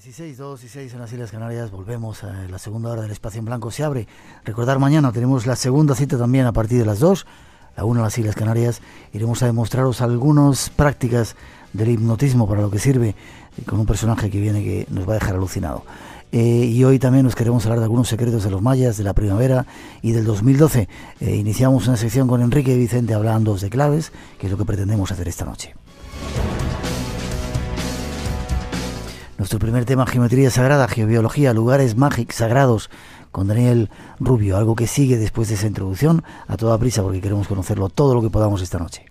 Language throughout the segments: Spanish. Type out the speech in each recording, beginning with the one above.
16, 2 y 6 en las Islas Canarias. Volvemos a la segunda hora del espacio en blanco. Se abre. Recordar, mañana tenemos la segunda cita también a partir de las 2, la 1 en las Islas Canarias. Iremos a demostraros algunas prácticas del hipnotismo para lo que sirve eh, con un personaje que viene que nos va a dejar alucinado. Eh, y hoy también nos queremos hablar de algunos secretos de los mayas, de la primavera y del 2012. Eh, iniciamos una sección con Enrique y Vicente hablando de claves, que es lo que pretendemos hacer esta noche. Nuestro primer tema, Geometría Sagrada, Geobiología, Lugares Mágicos Sagrados, con Daniel Rubio, algo que sigue después de esa introducción a toda prisa porque queremos conocerlo todo lo que podamos esta noche.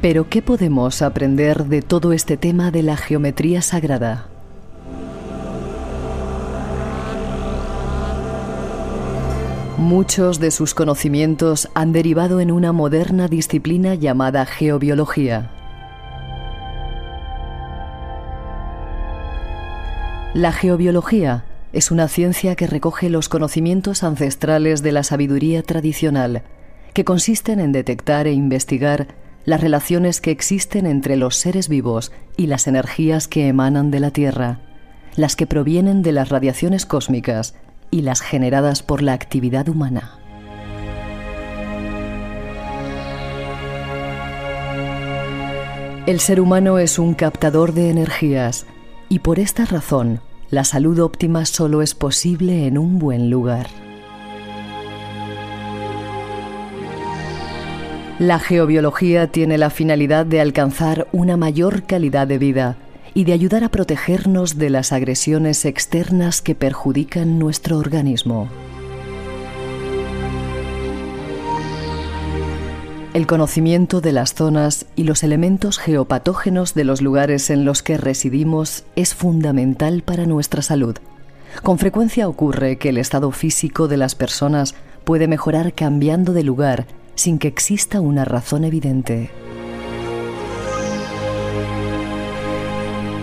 Pero ¿qué podemos aprender de todo este tema de la geometría sagrada? Muchos de sus conocimientos han derivado en una moderna disciplina llamada geobiología. La geobiología es una ciencia que recoge los conocimientos ancestrales de la sabiduría tradicional, que consisten en detectar e investigar las relaciones que existen entre los seres vivos y las energías que emanan de la Tierra, las que provienen de las radiaciones cósmicas, y las generadas por la actividad humana. El ser humano es un captador de energías y por esta razón la salud óptima solo es posible en un buen lugar. La geobiología tiene la finalidad de alcanzar una mayor calidad de vida y de ayudar a protegernos de las agresiones externas que perjudican nuestro organismo. El conocimiento de las zonas y los elementos geopatógenos de los lugares en los que residimos es fundamental para nuestra salud. Con frecuencia ocurre que el estado físico de las personas puede mejorar cambiando de lugar sin que exista una razón evidente.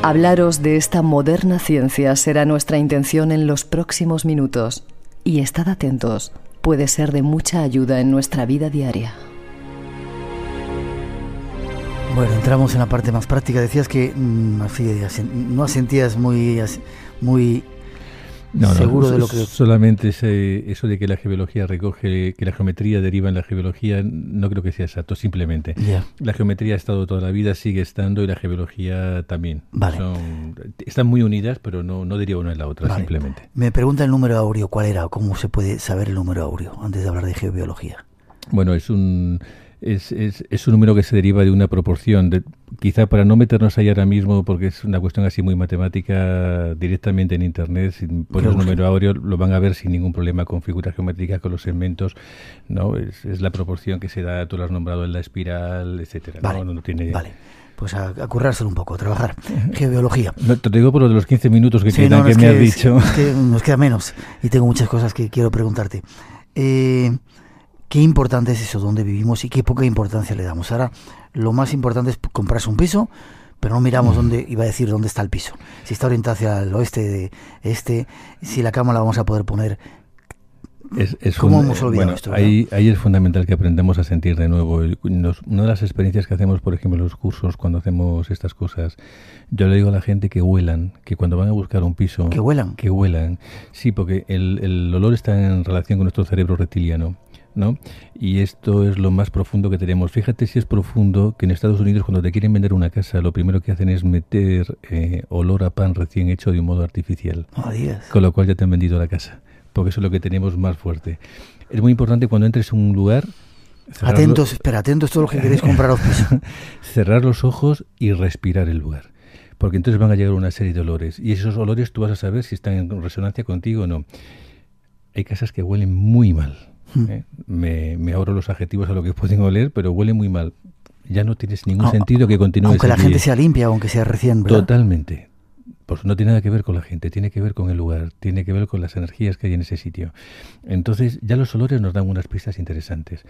Hablaros de esta moderna ciencia será nuestra intención en los próximos minutos. Y estad atentos, puede ser de mucha ayuda en nuestra vida diaria. Bueno, entramos en la parte más práctica. Decías que mm, no sentías muy, muy no, seguro de lo que... Solamente eso de que la geología recoge, que la geometría deriva en la geología, no creo que sea exacto, simplemente. La geometría ha estado toda la vida, sigue estando, y la geología también. están muy unidas, pero no, no deriva una en la otra, simplemente. Me pregunta el número áureo, ¿cuál era? ¿Cómo se puede saber el número áureo antes de hablar de geobiología? Bueno, es un es, es, es, un número que se deriva de una proporción. De, quizá para no meternos ahí ahora mismo, porque es una cuestión así muy matemática, directamente en Internet, si pones un número áureo, lo van a ver sin ningún problema con figuras geométricas, con los segmentos. no Es, es la proporción que se da, tú lo has nombrado en la espiral, etcétera. Vale, tiene... vale pues a, currárselo un poco, a trabajar. Geobiología. te digo por lo de los 15 minutos que, que me has dicho. nos queda menos y tengo muchas cosas que quiero preguntarte. Eh, qué importante es eso, dónde vivimos y qué poca importancia le damos. Ahora, lo más importante es comprarse un piso, pero no miramos mm. dónde, iba a decir dónde está el piso. Si está orientado hacia el oeste, este, si la cama la vamos a poder poner. Es, es ¿Cómo hemos olvidado esto? Ahí, ahí, es fundamental que aprendamos a sentir de nuevo. una de las experiencias que hacemos, por ejemplo, en los cursos, cuando hacemos estas cosas, yo le digo a la gente que huelan, que cuando van a buscar un piso... Que huelan. Que huelan. Sí, porque el, el olor está en relación con nuestro cerebro reptiliano. Y esto es lo más profundo que tenemos. Fíjate si es profundo que en Estados Unidos cuando te quieren vender una casa, lo primero que hacen es meter eh, olor a pan recién hecho de un modo artificial. Oh, Con lo cual ya te han vendido la casa, porque eso es lo que tenemos más fuerte. Es muy importante cuando entres a un lugar... Atentos, espera, atentos todo lo que queréis compraros. cerrar los ojos y respirar el lugar porque entonces van a llegar una serie de olores y esos olores tú vas a saber si están en resonancia contigo o no. Hay casas que huelen muy mal, Hmm. ¿eh? me, ahorro los adjetivos a lo que pueden oler, pero huele muy mal. Ya no tienes ningún sentido que continúe. Aunque la gente sea limpia, aunque sea recién. Totalmente. Pues no tiene nada que ver con la gente, tiene que ver con el lugar, tiene que ver con las energías que hay en ese sitio. Entonces ya los olores nos dan unas pistas interesantes.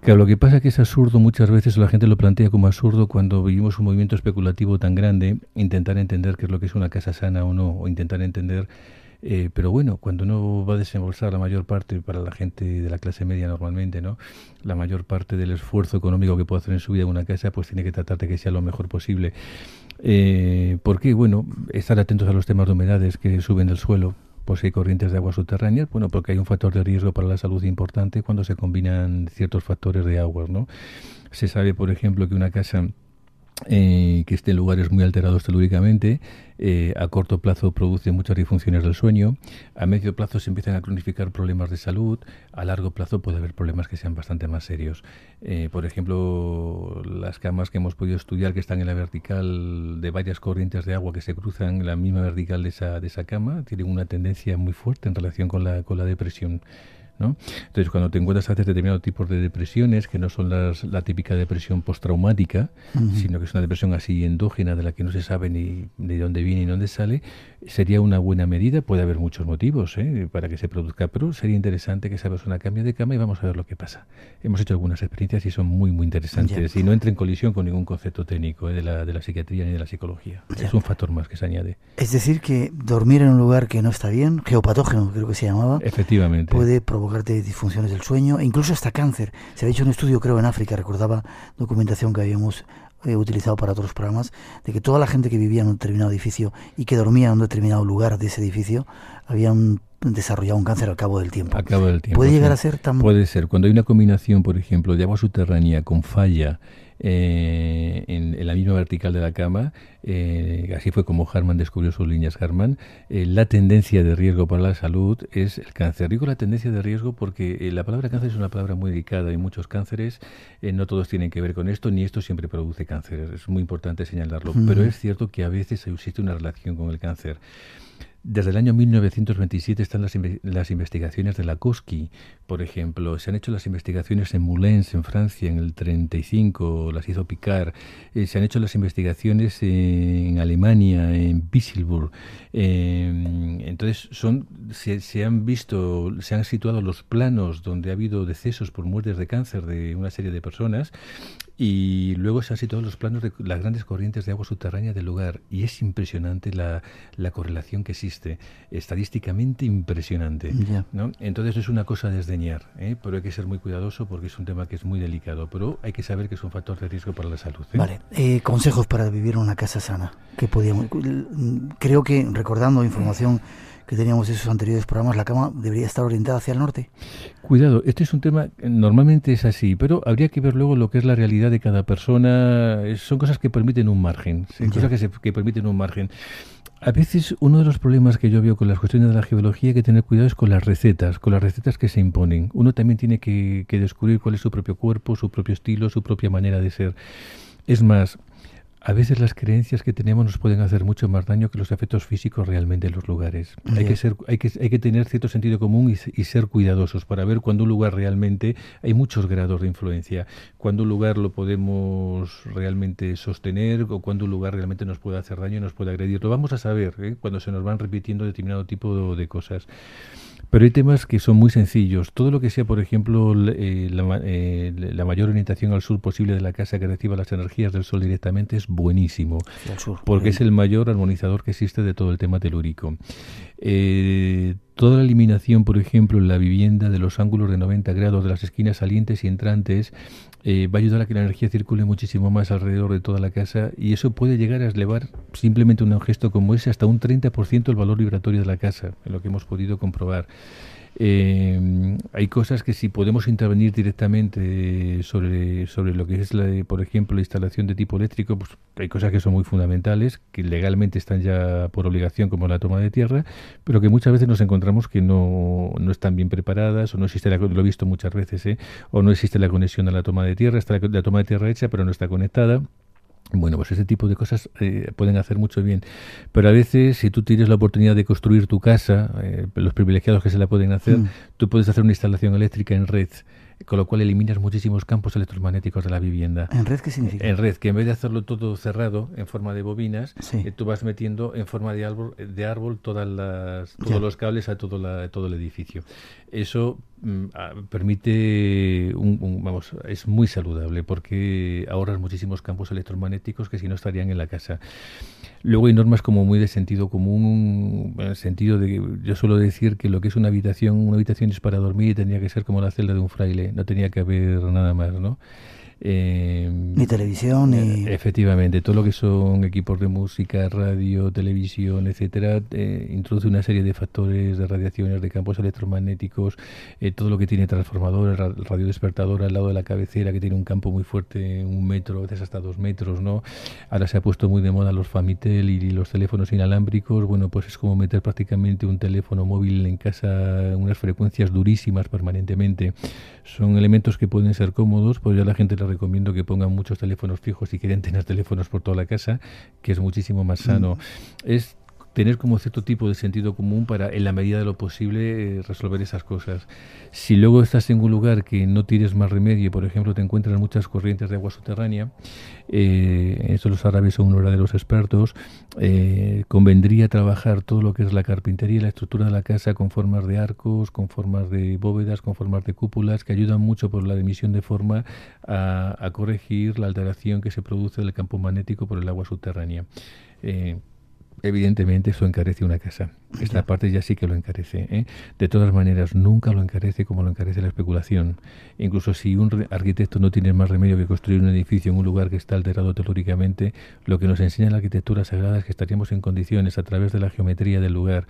Claro, lo que pasa es que es absurdo muchas veces, la gente lo plantea como absurdo cuando vivimos un movimiento especulativo tan grande, intentar entender qué es lo que es una casa sana o no, o intentar entender eh, pero bueno, cuando uno va a desembolsar la mayor parte, para la gente de la clase media normalmente, ¿no? La mayor parte del esfuerzo económico que puede hacer en su vida una casa, pues tiene que tratar de que sea lo mejor posible. Eh, porque, bueno, estar atentos a los temas de humedades que suben del suelo, pues hay corrientes de agua subterránea, bueno, porque hay un factor de riesgo para la salud importante cuando se combinan ciertos factores de agua. ¿no? Se sabe, por ejemplo, que una casa eh, que este en lugares muy alterados telúricamente, eh, a corto plazo produce muchas disfunciones del sueño, a medio plazo se empiezan a cronificar problemas de salud, a largo plazo puede haber problemas que sean bastante más serios. Eh, por ejemplo, las camas que hemos podido estudiar que están en la vertical de varias corrientes de agua que se cruzan en la misma vertical de esa, de esa cama tienen una tendencia muy fuerte en relación con la, con la depresión. Entonces, cuando te encuentras a hacer determinados tipos de depresiones, que no son las, la típica depresión postraumática, sino que es una depresión así endógena, de la que no se sabe ni de dónde viene ni dónde sale, sería una buena medida. Puede haber muchos motivos ¿eh? para que se produzca, pero sería interesante que esa persona cambie de cama y vamos a ver lo que pasa. Hemos hecho algunas experiencias y son muy, muy interesantes y no entra en colisión con ningún concepto técnico ¿eh? de, la, de la psiquiatría ni de la psicología. Es un factor más que se añade. Es decir, que dormir en un lugar que no está bien, geopatógeno creo que se llamaba, efectivamente puede provocar de disfunciones del sueño e incluso hasta cáncer. Se ha hecho un estudio, creo, en África, recordaba documentación que habíamos eh, utilizado para otros programas, de que toda la gente que vivía en un determinado edificio y que dormía en un determinado lugar de ese edificio, habían desarrollado un cáncer al cabo del tiempo. Al cabo del tiempo. Puede llegar a ser tan... Puede ser. Cuando hay una combinación, por ejemplo, de agua subterránea con falla eh, en, la misma vertical de la cama, eh, así fue como Harman descubrió sus líneas Harman, eh, la tendencia de riesgo para la salud es el cáncer. Digo la tendencia de riesgo porque la palabra cáncer es una palabra muy delicada y muchos cánceres no todos tienen que ver con esto, ni esto siempre produce cáncer, es muy importante señalarlo, pero es cierto que a veces existe una relación con el cáncer. Desde el año 1927 están las, investigaciones de Lakoski, por ejemplo. Se han hecho las investigaciones en Moulins, en Francia, en el 35, las hizo Picard. Eh, se han hecho las investigaciones en Alemania, en Bisselburg. Em, entonces, son, se, han visto, se han situado los planos donde ha habido decesos por muertes de cáncer de una serie de personas. Y luego se han situado los planos de las grandes corrientes de agua subterránea del lugar. Y es impresionante la correlación que existe este, estadísticamente impresionante. ¿no? Entonces es una cosa a desdeñar, ¿eh? pero hay que ser muy cuidadoso porque es un tema que es muy delicado, pero hay que saber que es un factor de riesgo para la salud. ¿eh? Vale, eh, consejos para vivir en una casa sana. Que podíamos, creo que recordando información que teníamos en esos anteriores programas, la cama debería estar orientada hacia el norte. Cuidado, este es un tema, normalmente es así, pero habría que ver luego lo que es la realidad de cada persona. Son cosas que permiten un margen, cosas que, que permiten un margen. A veces uno de los problemas que yo veo con las cuestiones de la geología hay que tener cuidado es con las recetas, con las recetas que se imponen. Uno también tiene que, que descubrir cuál es su propio cuerpo, su propio estilo, su propia manera de ser. Es más, a veces las creencias que tenemos nos pueden hacer mucho más daño que los efectos físicos realmente en los lugares. Hay, que, ser, hay, hay que tener cierto sentido común y, ser cuidadosos para ver cuando un lugar realmente hay muchos grados de influencia, cuando un lugar lo podemos realmente sostener o cuando un lugar realmente nos puede hacer daño y nos puede agredir. Lo vamos a saber ¿eh? cuando se nos van repitiendo determinado tipo de cosas. Pero hay temas que son muy sencillos. Todo lo que sea, por ejemplo, eh, eh, la, mayor orientación al sur posible de la casa que reciba las energías del sol directamente es buenísimo. porque es el mayor armonizador que existe de todo el tema telúrico. Eh, toda la eliminación, por ejemplo, en la vivienda de los ángulos de 90 grados de las esquinas salientes y entrantes eh, va a ayudar a que la energía circule muchísimo más alrededor de toda la casa y eso puede llegar a elevar simplemente un gesto como ese hasta un 30% el valor vibratorio de la casa, en lo que hemos podido comprobar. Eh, hay cosas que si podemos intervenir directamente sobre, sobre lo que es, la, por ejemplo, la instalación de tipo eléctrico, pues hay cosas que son muy fundamentales, que legalmente están ya por obligación, como la toma de tierra, pero que muchas veces nos encontramos que no, no están bien preparadas o no existe, la, lo he visto muchas veces, ¿eh? o no existe la conexión a la toma de tierra, está la toma de tierra hecha, pero no está conectada. Bueno, pues ese tipo de cosas eh, pueden hacer mucho bien, pero a veces si tú tienes la oportunidad de construir tu casa, eh, los privilegiados que se la pueden hacer, mm. tú puedes hacer una instalación eléctrica en red con lo cual eliminas muchísimos campos electromagnéticos de la vivienda. ¿En red qué significa? En red, que en vez de hacerlo todo cerrado en forma de bobinas, eh, tú vas metiendo en forma de árbol, eh, de árbol todas las, todos los cables a todo, la, todo el edificio. Eso mm, permite, vamos, es muy saludable porque ahorras muchísimos campos electromagnéticos que si no estarían en la casa. Luego hay normas como muy de sentido común, en el sentido de que yo suelo decir que lo que es una habitación, una habitación es para dormir y tenía que ser como la celda de un fraile, no tenía que haber nada más, ¿no? Eh, ni televisión, ni... Eh, efectivamente, todo lo que son equipos de música, radio, televisión, etcétera, eh, introduce una serie de factores de radiaciones, de campos electromagnéticos, eh, todo lo que tiene transformador, radio al lado de la cabecera, que tiene un campo muy fuerte, un metro, a veces hasta dos metros, ¿no? Ahora se ha puesto muy de moda los Famitel y los teléfonos inalámbricos, bueno, pues es como meter prácticamente un teléfono móvil en casa, unas frecuencias durísimas permanentemente. Son elementos que pueden ser cómodos, pues ya la gente recomiendo que pongan muchos teléfonos fijos si quieren tener teléfonos por toda la casa, que es muchísimo más sano tener como cierto tipo de sentido común para, en la medida de lo posible, eh, resolver esas cosas. Si luego estás en un lugar que no tienes más remedio por ejemplo, te encuentras muchas corrientes de agua subterránea, eh, eso los árabes son uno de los expertos, eh, convendría trabajar todo lo que es la carpintería y la estructura de la casa con formas de arcos, con formas de bóvedas, con formas de cúpulas, que ayudan mucho por la emisión de forma a, corregir la alteración que se produce del campo magnético por el agua subterránea. Eh, evidentemente eso encarece una casa. Esta parte ya sí que lo encarece. ¿eh? De todas maneras, nunca lo encarece como lo encarece la especulación. Incluso si un arquitecto no tiene más remedio que construir un edificio en un lugar que está alterado teóricamente, lo que nos enseña la arquitectura sagrada es que estaríamos en condiciones, a través de la geometría del lugar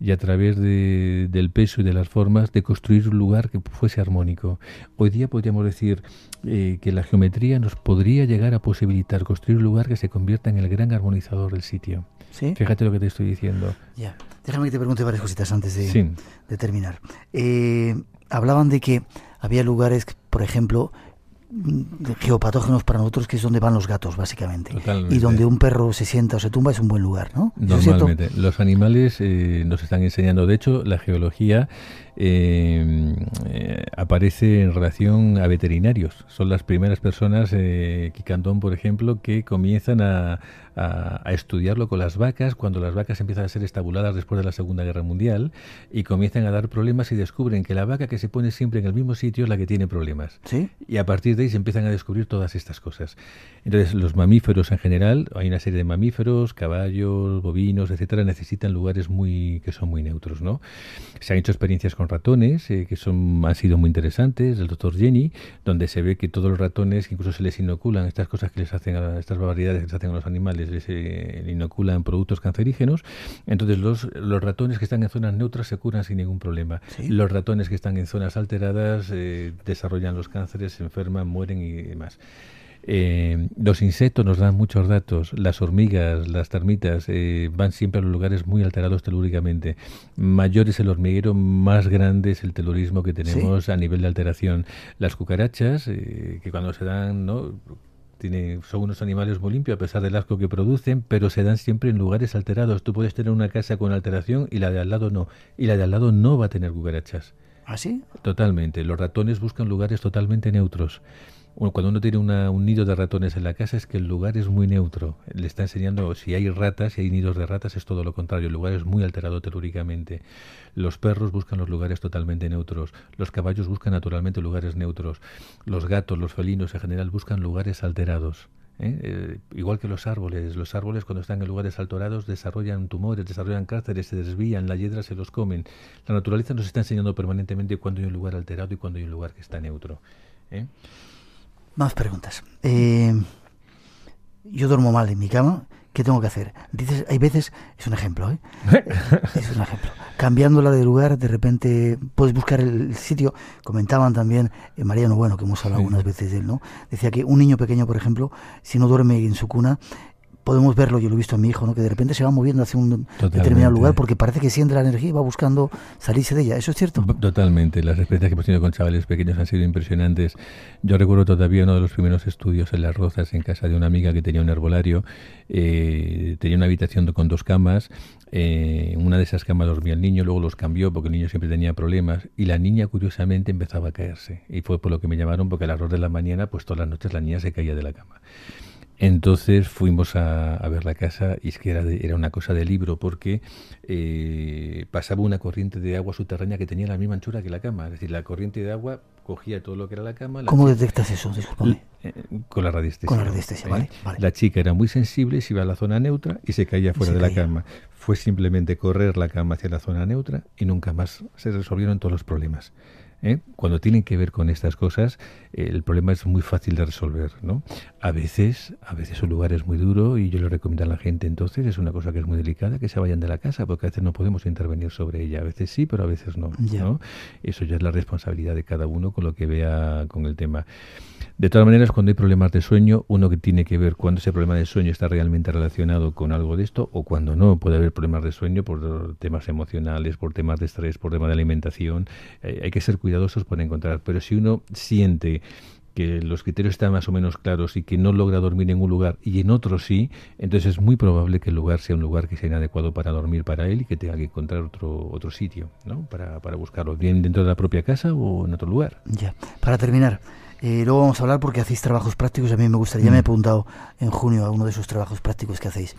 y a través del peso y de las formas, de construir un lugar que fuese armónico. Hoy día podríamos decir eh, que la geometría nos podría llegar a posibilitar construir un lugar que se convierta en el gran armonizador del sitio. Fíjate lo que te estoy diciendo. Ya. Déjame que te pregunte varias cositas antes de, terminar. Eh, hablaban de que había lugares, por ejemplo, mm, geopatógenos para nosotros que es donde van los gatos básicamente y donde un perro se sienta o se tumba es un buen lugar no normalmente los animales eh, nos están enseñando de hecho la geología eh, aparece en relación a veterinarios son las primeras personas Kikantón, por ejemplo que comienzan a, a, estudiarlo con las vacas cuando las vacas empiezan a ser estabuladas después de la Segunda Guerra Mundial y comienzan a dar problemas y descubren que la vaca que se pone siempre en el mismo sitio es la que tiene problemas. Y a partir de ahí se empiezan a descubrir todas estas cosas. Entonces, los mamíferos en general, hay una serie de mamíferos, caballos, bovinos, etcétera, necesitan lugares muy que son muy neutros, ¿no? Se han hecho experiencias con ratones eh, que son han sido muy interesantes, del doctor Jenny, donde se ve que todos los ratones, incluso se les inoculan estas cosas que les hacen a estas barbaridades que les hacen a los animales se inoculan productos cancerígenos. Entonces los, ratones que están en zonas neutras se curan sin ningún problema. Los ratones que están en zonas alteradas eh, desarrollan los cánceres, se enferman, mueren y demás. Eh, los insectos nos dan muchos datos, las hormigas, las termitas eh, van siempre a los lugares muy alterados telúricamente. Mayor es el hormiguero, más grande es el telurismo que tenemos a nivel de alteración. Las cucarachas, que cuando se dan, ¿no? tiene, son unos animales muy limpios a pesar del asco que producen, pero se dan siempre en lugares alterados. Tú puedes tener una casa con alteración y la de al lado no. Y la de al lado no va a tener cucarachas. ¿Ah, sí? Totalmente. Los ratones buscan lugares totalmente neutros cuando uno tiene un nido de ratones en la casa es que el lugar es muy neutro. Le está enseñando si hay ratas, si hay nidos de ratas, es todo lo contrario. El lugar es muy alterado telúricamente. Los perros buscan los lugares totalmente neutros. Los caballos buscan naturalmente lugares neutros. Los gatos, los felinos en general buscan lugares alterados. ¿eh? Eh, igual que los árboles. Los árboles cuando están en lugares alterados desarrollan tumores, desarrollan cánceres, se desvían, la hiedra se los comen. La naturaleza nos está enseñando permanentemente cuando hay un lugar alterado y cuando hay un lugar que está neutro. ¿eh? Más preguntas. Eh, yo duermo mal en mi cama. ¿Qué tengo que hacer? Dices, hay veces, es un ejemplo, ¿eh? es un ejemplo. Cambiándola de lugar, de repente puedes buscar el sitio. Comentaban también eh, Mariano Bueno, que hemos hablado algunas veces de él, ¿no? Decía que un niño pequeño, por ejemplo, si no duerme en su cuna, podemos verlo, yo lo he visto a mi hijo, ¿no? que de repente se va moviendo hacia un determinado lugar porque parece que siente la energía y va buscando salirse de ella. ¿Eso es cierto? Totalmente. Las experiencias que hemos tenido con chavales pequeños han sido impresionantes. Yo recuerdo todavía uno de los primeros estudios en Las Rozas, en casa de una amiga que tenía un herbolario. Eh, tenía una habitación con dos camas. en eh, una de esas camas dormía el niño, luego los cambió porque el niño siempre tenía problemas. Y la niña, curiosamente, empezaba a caerse. Y fue por lo que me llamaron porque a las de la mañana, pues todas las noches la niña se caía de la cama. Entonces fuimos a, ver la casa y es que era, una cosa de libro porque eh, pasaba una corriente de agua subterránea que tenía la misma anchura que la cama. Es decir, la corriente de agua cogía todo lo que era la cama. ¿Cómo detectas eso? Eh, con la radiestesia. Con la radiestesia, ¿Eh? vale, La chica era muy sensible, se iba a la zona neutra y se caía fuera de la cama. Fue simplemente correr la cama hacia la zona neutra y nunca más se resolvieron todos los problemas. ¿eh? cuando tienen que ver con estas cosas, el problema es muy fácil de resolver, ¿no? A veces, a veces un lugar es muy duro y yo le recomiendo a la gente entonces, es una cosa que es muy delicada, que se vayan de la casa, porque a veces no podemos intervenir sobre ella, a veces sí, pero a veces ¿no? Eso ya es la responsabilidad de cada uno con lo que vea con el tema. De todas maneras, cuando hay problemas de sueño, uno que tiene que ver cuando ese problema de sueño está realmente relacionado con algo de esto o cuando no. Puede haber problemas de sueño por temas emocionales, por temas de estrés, por temas de alimentación. Eh, hay que ser cuidadosos para encontrar. Pero si uno siente que los criterios están más o menos claros y que no logra dormir en un lugar y en otro sí, entonces es muy probable que el lugar sea un lugar que sea inadecuado para dormir para él y que tenga que encontrar otro otro sitio ¿no? para, para buscarlo, bien dentro de la propia casa o en otro lugar. Ya, para terminar, eh, luego vamos a hablar porque hacéis trabajos prácticos. A mí me gustaría, ya me he mm. apuntado en junio a uno de esos trabajos prácticos que hacéis.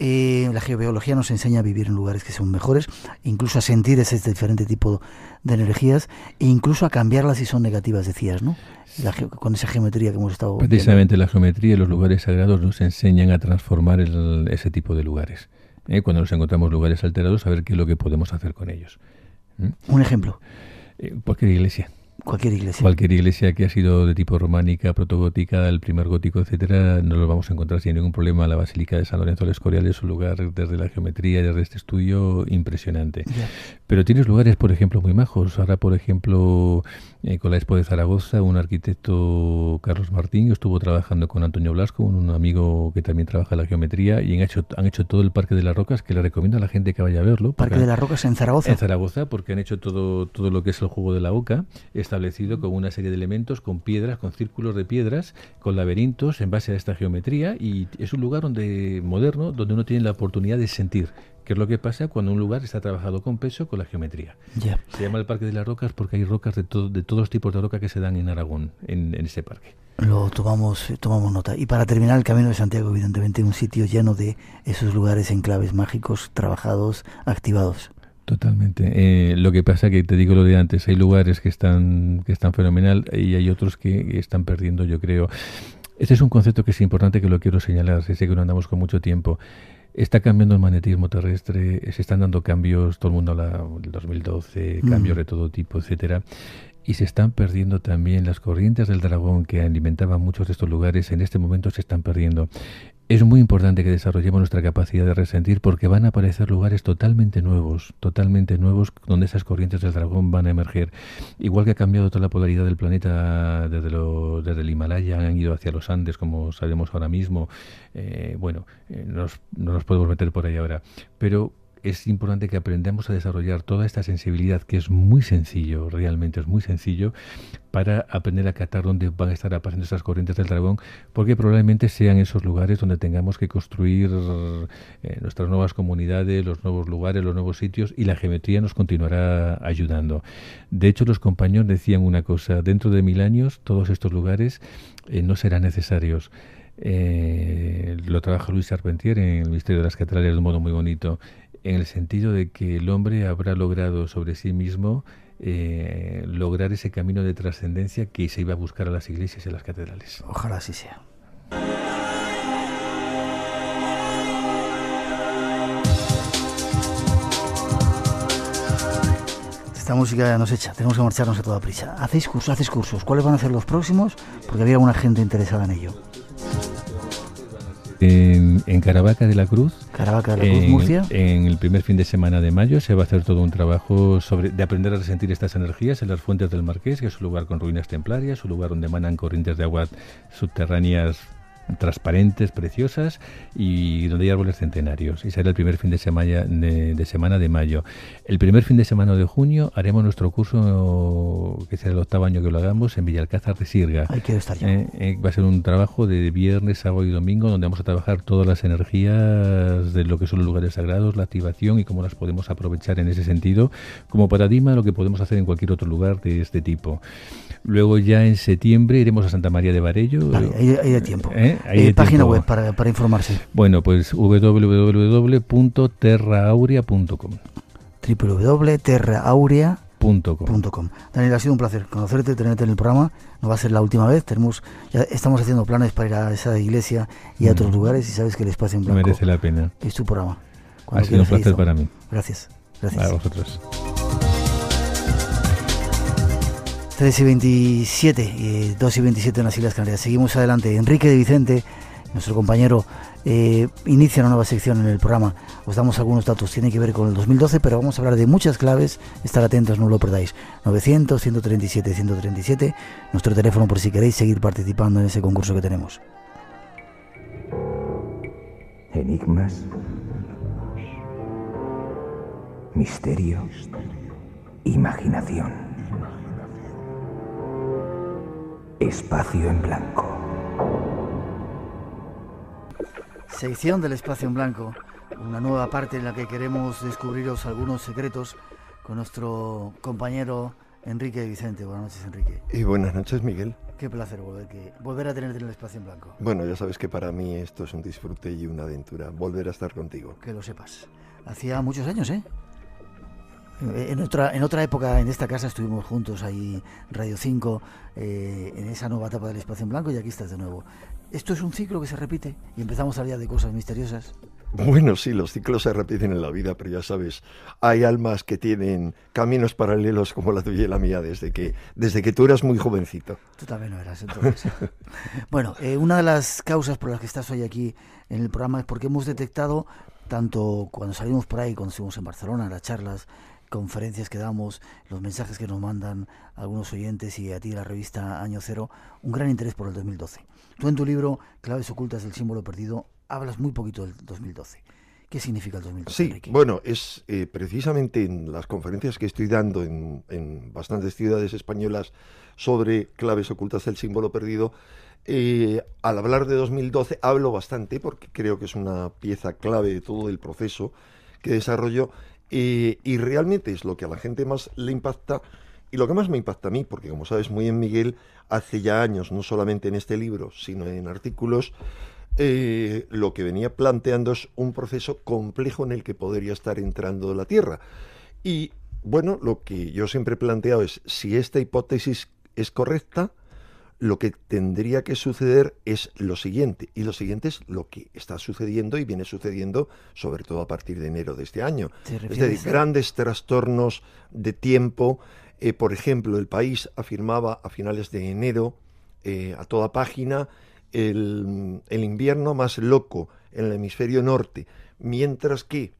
Eh, la geobiología nos enseña a vivir en lugares que son mejores, incluso a sentir ese diferente tipo de energías e incluso a cambiarlas si son negativas, decías, ¿no? con esa geometría que hemos estado. Precisamente la geometría y los lugares sagrados nos enseñan a transformar ese tipo de lugares. ¿eh? cuando nos encontramos lugares alterados, a ver qué es lo que podemos hacer con ellos. Un ejemplo. Pues qué la iglesia. Cualquier iglesia. Cualquier iglesia que ha sido de tipo románica, protogótica, el primer gótico, etcétera, no lo vamos a encontrar sin ningún problema. La Basílica de San Lorenzo del Escorial es un lugar desde la geometría, desde este estudio, impresionante. Pero tienes lugares, por ejemplo, muy majos. Ahora, por ejemplo, con la Expo de Zaragoza, un arquitecto, Carlos Martín, estuvo trabajando con Antonio Blasco, un amigo que también trabaja en la geometría, y han hecho, han hecho todo el Parque de las Rocas, que le recomiendo a la gente que vaya a verlo. Parque de las Rocas en Zaragoza. En Zaragoza, porque han hecho todo, todo lo que es el juego de la boca establecido con una serie de elementos, con piedras, con círculos de piedras, con laberintos en base a esta geometría y es un lugar donde moderno, donde uno tiene la oportunidad de sentir qué es lo que pasa cuando un lugar está trabajado con peso, con la geometría. ya Se llama el Parque de las Rocas porque hay rocas de, todos de todos tipos de roca que se dan en Aragón, en, ese parque. Lo tomamos, eh, tomamos nota. Y para terminar, el Camino de Santiago, evidentemente, un sitio lleno de esos lugares enclaves mágicos, trabajados, activados. Totalmente. Eh, lo que pasa que te digo lo de antes, hay lugares que están, que están fenomenal y hay otros que están perdiendo, yo creo. Este es un concepto que es importante que lo quiero señalar, sé que no andamos con mucho tiempo. Está cambiando el magnetismo terrestre, se están dando cambios, todo el mundo habla del 2012, mm. cambios de todo tipo, etcétera y se están perdiendo también las corrientes del dragón que alimentaban muchos de estos lugares, en este momento se están perdiendo. Es muy importante que desarrollemos nuestra capacidad de resentir porque van a aparecer lugares totalmente nuevos, totalmente nuevos, donde esas corrientes del dragón van a emerger. Igual que ha cambiado toda la polaridad del planeta desde, desde el Himalaya, han ido hacia los Andes, como sabemos ahora mismo. Eh, bueno, eh, no nos, podemos meter por ahí ahora. Pero es importante que aprendamos a desarrollar toda esta sensibilidad, que es muy sencillo, realmente es muy sencillo, para aprender a catar dónde van a estar apareciendo esas corrientes del dragón, porque probablemente sean esos lugares donde tengamos que construir eh, nuestras nuevas comunidades, los nuevos lugares, los nuevos sitios, y la geometría nos continuará ayudando. De hecho, los compañeros decían una cosa, dentro de mil años todos estos lugares eh, no serán necesarios. Eh, lo trabaja Luis Arpentier en el Ministerio de las Catedrales de un modo muy bonito en el sentido de que el hombre habrá logrado sobre sí mismo eh, lograr ese camino de trascendencia que se iba a buscar a las iglesias y a las catedrales. Ojalá así sea. esta música ya nos echa, tenemos que marcharnos a toda prisa. ¿Hacéis cursos? haces cursos? ¿Cuáles van a ser los próximos? Porque había alguna gente interesada en ello en, en, Caravaca de la Cruz. en, el primer fin de semana de mayo se va a hacer todo un trabajo sobre, de aprender a resentir estas energías en las fuentes del Marqués, que es un lugar con ruinas templarias, un lugar donde emanan corrientes de aguas subterráneas transparentes, preciosas, y donde hay árboles centenarios. Y será el primer fin de semana de, semana de mayo. El primer fin de semana de junio haremos nuestro curso, que será el octavo año que lo hagamos, en Villalcázar de Sirga. quiero estar eh, eh, va a ser un trabajo de viernes, sábado y domingo, donde vamos a trabajar todas las energías de lo que son los lugares sagrados, la activación y cómo las podemos aprovechar en ese sentido, como paradigma lo que podemos hacer en cualquier otro lugar de este tipo. Luego ya en septiembre iremos a Santa María de Varello. Vale, hay, tiempo. Eh, eh, página web para, informarse. Bueno, pues www.terraaurea.com www.terraaurea.com Daniel, ha sido un placer conocerte, tenerte en el programa. No va a ser la última vez. Tenemos, ya estamos haciendo planes para ir a esa iglesia y a otros mm. lugares y sabes que el espacio en merece la pena. Es tu programa. ha sido un placer para mí. Gracias. Gracias. Para vosotros. 3 y 27, 2 y 27 en las Islas Canarias. Seguimos adelante. Enrique de Vicente, nuestro compañero, eh, inicia una nueva sección en el programa. Os damos algunos datos, tiene que ver con el 2012, pero vamos a hablar de muchas claves. Estar atentos, no lo perdáis. 900, 137, 137, nuestro teléfono por si queréis seguir participando en ese concurso que tenemos. Enigmas. Misterio. Imaginación. Espacio en Blanco. Sección del Espacio en Blanco, una nueva parte en la que queremos descubriros algunos secretos con nuestro compañero Enrique Vicente. Buenas noches, Enrique. Y buenas noches, Miguel. Qué placer volver, a tenerte en el Espacio en Blanco. Bueno, ya sabes que para mí esto es un disfrute y una aventura, volver a estar contigo. Que lo sepas. Hacía muchos años, ¿eh? Eh, en otra, en otra época, en esta casa, estuvimos juntos ahí, Radio 5, eh, en esa nueva etapa del espacio en blanco, y aquí estás de nuevo. ¿Esto es un ciclo que se repite? Y empezamos a hablar de cosas misteriosas. Bueno, sí, los ciclos se repiten en la vida, pero ya sabes, hay almas que tienen caminos paralelos como la tuya y la mía desde que, desde que tú eras muy jovencito. Tú también lo eras entonces. bueno, eh, una de las causas por las que estás hoy aquí en el programa es porque hemos detectado, tanto cuando salimos por ahí, cuando estuvimos en Barcelona, las charlas, conferencias que damos, los mensajes que nos mandan algunos oyentes y a ti la revista Año Cero, un gran interés por el 2012. Tú en tu libro, Claves Ocultas del Símbolo Perdido, hablas muy poquito del 2012. ¿Qué significa el 2012? Sí, bueno, es eh, precisamente en las conferencias que estoy dando en, bastantes ciudades españolas sobre claves ocultas del símbolo perdido, eh, al hablar de 2012 hablo bastante porque creo que es una pieza clave de todo el proceso que desarrollo eh, y, realmente es lo que a la gente más le impacta y lo que más me impacta a mí, porque como sabes muy bien Miguel, hace ya años, no solamente en este libro, sino en artículos, eh, lo que venía planteando es un proceso complejo en el que podría estar entrando la Tierra. Y bueno, lo que yo siempre he planteado es si esta hipótesis es correcta, lo que tendría que suceder es lo siguiente, y lo siguiente es lo que está sucediendo y viene sucediendo sobre todo a partir de enero de este año. Es decir, grandes trastornos de tiempo. Eh, por ejemplo, el país afirmaba a finales de enero, eh, a toda página, el invierno más loco en el hemisferio norte, mientras que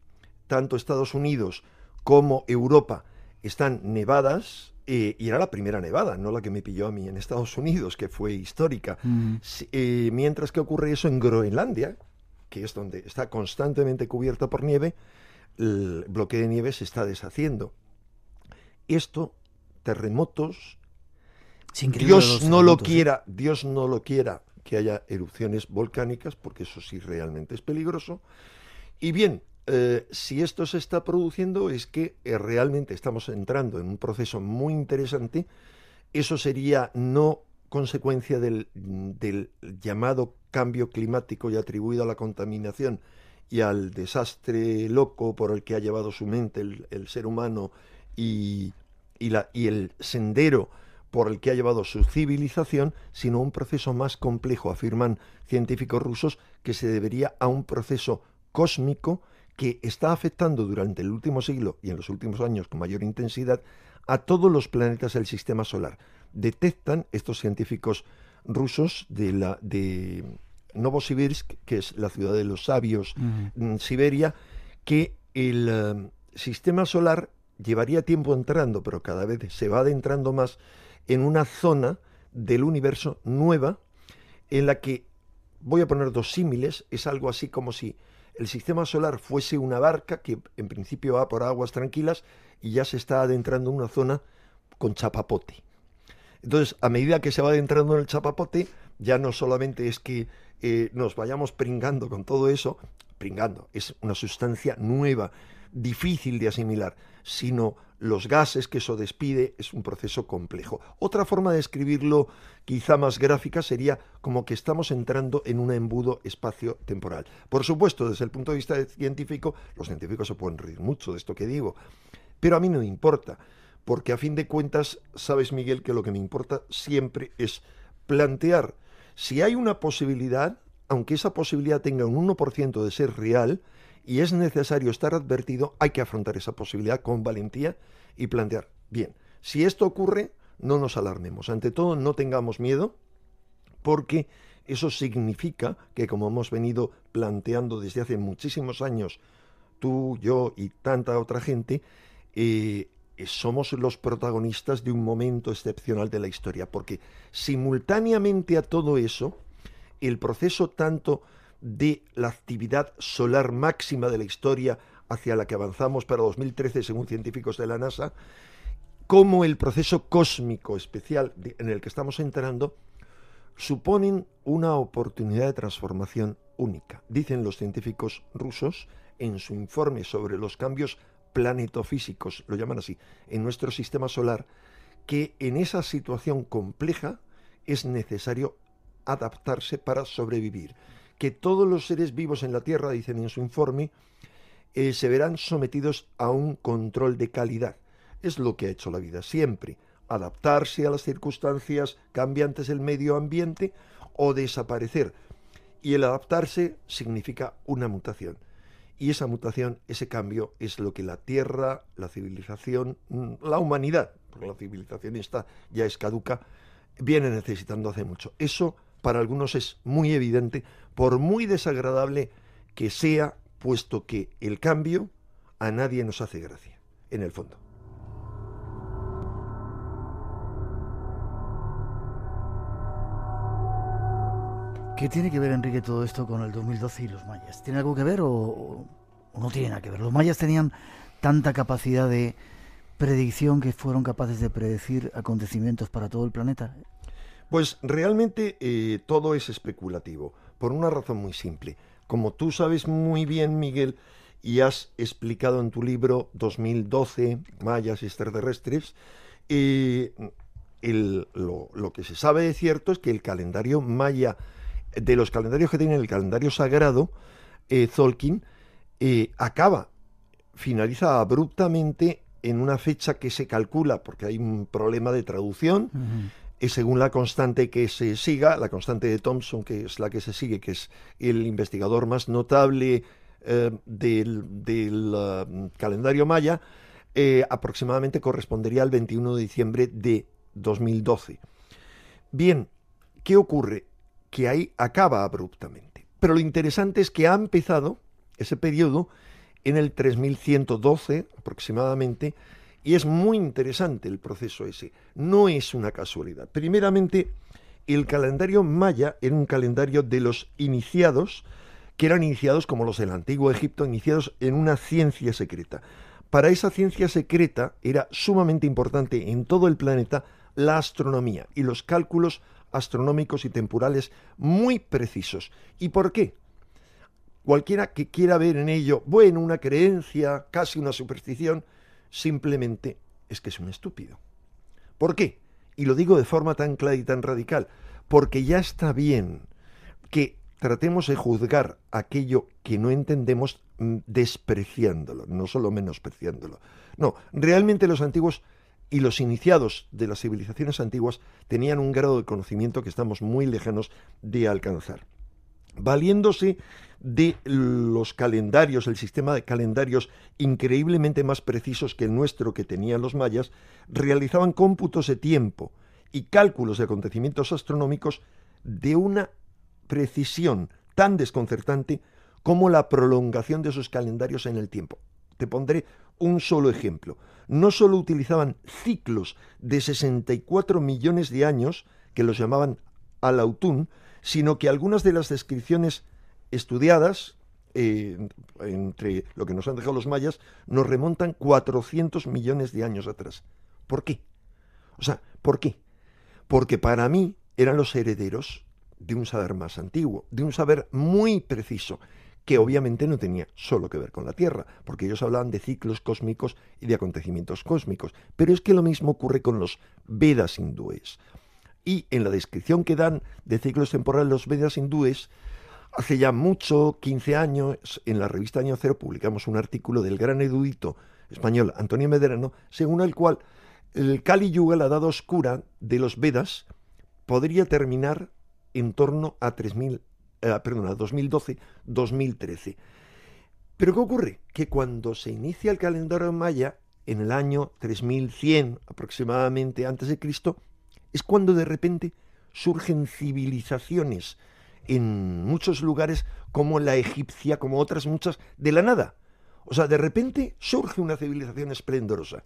tanto Estados Unidos como Europa están nevadas, eh, y era la primera nevada, no la que me pilló a mí en Estados Unidos, que fue histórica. Mm. Eh, mientras que ocurre eso en Groenlandia, que es donde está constantemente cubierta por nieve, el bloque de nieve se está deshaciendo. Esto, terremotos, Dios no lo ¿eh? quiera, Dios no lo quiera que haya erupciones volcánicas, porque eso sí realmente es peligroso. Y bien, eh, si esto se está produciendo es que eh, realmente estamos entrando en un proceso muy interesante. Eso sería no consecuencia del, llamado cambio climático y atribuido a la contaminación y al desastre loco por el que ha llevado su mente el, ser humano y el sendero por el que ha llevado su civilización, sino un proceso más complejo, afirman científicos rusos, que se debería a un proceso cósmico que está afectando durante el último siglo y en los últimos años con mayor intensidad a todos los planetas del sistema solar. Detectan estos científicos rusos de, la, de Novosibirsk, que es la ciudad de los sabios, en mm, Siberia, que el eh, sistema solar llevaría tiempo entrando, pero cada vez se va adentrando más en una zona del universo nueva en la que, voy a poner dos símiles, es algo así como si el sistema solar fuese una barca que en principio va por aguas tranquilas y ya se está adentrando en una zona con chapapote. Entonces, a medida que se va adentrando en el chapapote, ya no solamente es que eh, nos vayamos pringando con todo eso, pringando, es una sustancia nueva, difícil de asimilar, sino los gases que eso despide, es un proceso complejo. Otra forma de escribirlo, quizá más gráfica, sería como que estamos entrando en un embudo espacio-temporal. Por supuesto, desde el punto de vista científico, los científicos se pueden reír mucho de esto que digo, pero a mí no me importa, porque a fin de cuentas, sabes, Miguel, que lo que me importa siempre es plantear si hay una posibilidad, aunque esa posibilidad tenga un 1% de ser real, y es necesario estar advertido, hay que afrontar esa posibilidad con valentía y plantear, bien, si esto ocurre, no nos alarmemos. Ante todo, no tengamos miedo, porque eso significa que, como hemos venido planteando desde hace muchísimos años, tú, yo y tanta otra gente, eh, somos los protagonistas de un momento excepcional de la historia, porque simultáneamente a todo eso, el proceso tanto de la actividad solar máxima de la historia hacia la que avanzamos para 2013, según científicos de la NASA, como el proceso cósmico especial en el que estamos entrando, suponen una oportunidad de transformación única, dicen los científicos rusos en su informe sobre los cambios planetofísicos, lo llaman así, en nuestro sistema solar, que en esa situación compleja es necesario adaptarse para sobrevivir que todos los seres vivos en la Tierra, dicen en su informe, eh, se verán sometidos a un control de calidad. Es lo que ha hecho la vida siempre, adaptarse a las circunstancias cambiantes del medio ambiente o desaparecer. Y el adaptarse significa una mutación. Y esa mutación, ese cambio, es lo que la Tierra, la civilización, mm, la humanidad, porque la civilización esta ya es caduca, viene necesitando hace mucho. Eso para algunos es muy evidente, por muy desagradable que sea, puesto que el cambio a nadie nos hace gracia, en el fondo. ¿Qué tiene que ver, Enrique, todo esto con el 2012 y los mayas? ¿Tiene algo que ver o, no tiene nada que ver? Los mayas tenían tanta capacidad de predicción que fueron capaces de predecir acontecimientos para todo el planeta. Pues realmente eh, todo es especulativo, por una razón muy simple. Como tú sabes muy bien, Miguel, y has explicado en tu libro 2012, Mayas extraterrestres, eh, lo, que se sabe de cierto es que el calendario maya, de los calendarios que tiene el calendario sagrado, eh, Zolkin, eh, acaba, finaliza abruptamente en una fecha que se calcula, porque hay un problema de traducción, y según la constante que se siga, la constante de Thomson, que es la que se sigue, que es el investigador más notable eh, del, eh, calendario maya, eh, aproximadamente correspondería al 21 de diciembre de 2012. Bien, ¿qué ocurre? Que ahí acaba abruptamente. Pero lo interesante es que ha empezado ese periodo en el 3112 aproximadamente, y es muy interesante el proceso ese. No es una casualidad. Primeramente, el calendario maya era un calendario de los iniciados, que eran iniciados como los del antiguo Egipto, iniciados en una ciencia secreta. Para esa ciencia secreta era sumamente importante en todo el planeta la astronomía y los cálculos astronómicos y temporales muy precisos. ¿Y por qué? Cualquiera que quiera ver en ello, bueno, una creencia, casi una superstición, Simplemente es que es un estúpido. ¿Por qué? Y lo digo de forma tan clara y tan radical. Porque ya está bien que tratemos de juzgar aquello que no entendemos mm, despreciándolo, no solo menospreciándolo. No, realmente los antiguos y los iniciados de las civilizaciones antiguas tenían un grado de conocimiento que estamos muy lejanos de alcanzar. Valiéndose de los calendarios, el sistema de calendarios increíblemente más precisos que el nuestro que tenían los mayas, realizaban cómputos de tiempo y cálculos de acontecimientos astronómicos de una precisión tan desconcertante como la prolongación de sus calendarios en el tiempo. Te pondré un solo ejemplo. No solo utilizaban ciclos de 64 millones de años, que los llamaban alautún, sino que algunas de las descripciones estudiadas eh, entre lo que nos han dejado los mayas, nos remontan 400 millones de años atrás. ¿Por qué? O sea, ¿por qué? Porque para mí eran los herederos de un saber más antiguo, de un saber muy preciso, que obviamente no tenía solo que ver con la Tierra, porque ellos hablaban de ciclos cósmicos y de acontecimientos cósmicos. Pero es que lo mismo ocurre con los Vedas hindúes. Y en la descripción que dan de ciclos temporales los Vedas hindúes, Hace ya mucho, 15 años, en la revista Año Cero publicamos un artículo del gran erudito español Antonio Medrano, según el cual el Kali Yuga, la edad oscura de los Vedas, podría terminar en torno a 3000, eh, perdón, a 2012-2013. Pero ¿qué ocurre? Que cuando se inicia el calendario maya, en el año 3100 aproximadamente antes de Cristo, es cuando de repente surgen civilizaciones en muchos lugares como la egipcia, como otras muchas, de la nada. O sea, de repente surge una civilización esplendorosa.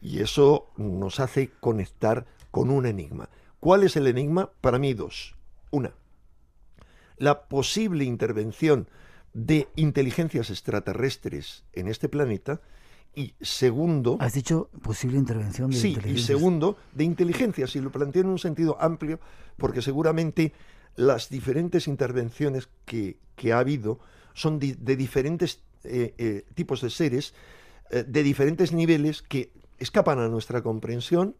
Y eso nos hace conectar con un enigma. ¿Cuál es el enigma? Para mí dos. Una, la posible intervención de inteligencias extraterrestres en este planeta. Y segundo... Has dicho posible intervención de inteligencias. Sí, y segundo, de inteligencias. Y lo planteo en un sentido amplio, porque seguramente las diferentes intervenciones que, ha habido son de, diferentes eh, eh, tipos de seres, eh, de diferentes niveles que escapan a nuestra comprensión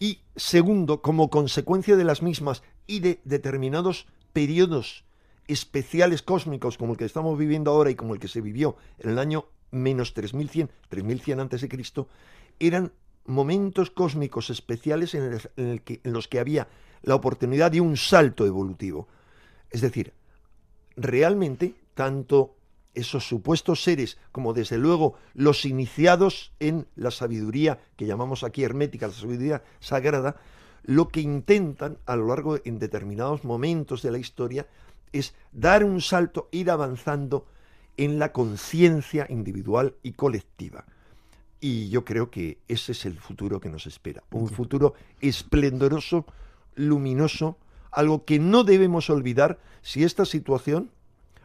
y segundo, como consecuencia de las mismas y de determinados periodos especiales cósmicos como el que estamos viviendo ahora y como el que se vivió en el año menos 3100, 3100 antes de Cristo, eran momentos cósmicos especiales en, que, en los que había la oportunidad de un salto evolutivo. Es decir, realmente tanto esos supuestos seres como desde luego los iniciados en la sabiduría que llamamos aquí hermética, la sabiduría sagrada, lo que intentan a lo largo en determinados momentos de la historia es dar un salto, ir avanzando en la conciencia individual y colectiva. Y yo creo que ese es el futuro que nos espera, un futuro esplendoroso luminoso, algo que no debemos olvidar si esta situación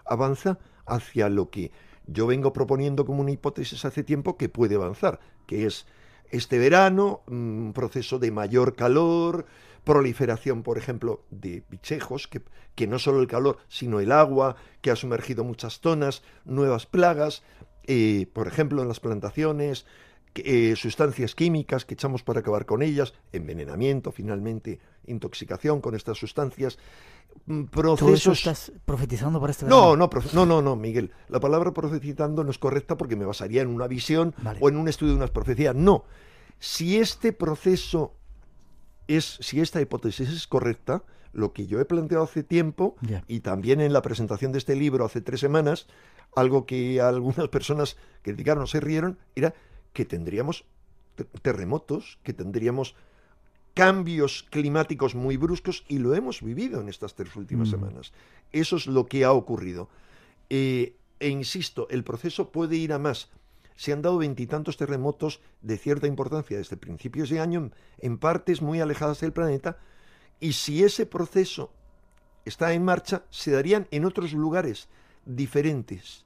avanza hacia lo que yo vengo proponiendo como una hipótesis hace tiempo que puede avanzar, que es este verano, mm, un proceso de mayor calor, proliferación, por ejemplo, de bichejos, que, que, no solo el calor, sino el agua, que ha sumergido muchas zonas, nuevas plagas, eh, por ejemplo, en las plantaciones, eh, sustancias químicas que echamos para acabar con ellas, envenenamiento finalmente, intoxicación con estas sustancias, mm, procesos... estás profetizando para este No, no, no, no, Miguel. La palabra profetizando no es correcta porque me basaría en una visión o en un estudio de unas profecías. No. Si este proceso es, si esta hipótesis es correcta, lo que yo he planteado hace tiempo y también en la presentación de este libro hace tres semanas, algo que algunas personas criticaron o se rieron, era que tendríamos terremotos, que tendríamos cambios climáticos muy bruscos y lo hemos vivido en estas tres últimas mm. semanas. Eso es lo que ha ocurrido. Eh, e insisto, el proceso puede ir a más. Se han dado veintitantos terremotos de cierta importancia desde principios de año en partes muy alejadas del planeta y si ese proceso está en marcha, se darían en otros lugares diferentes.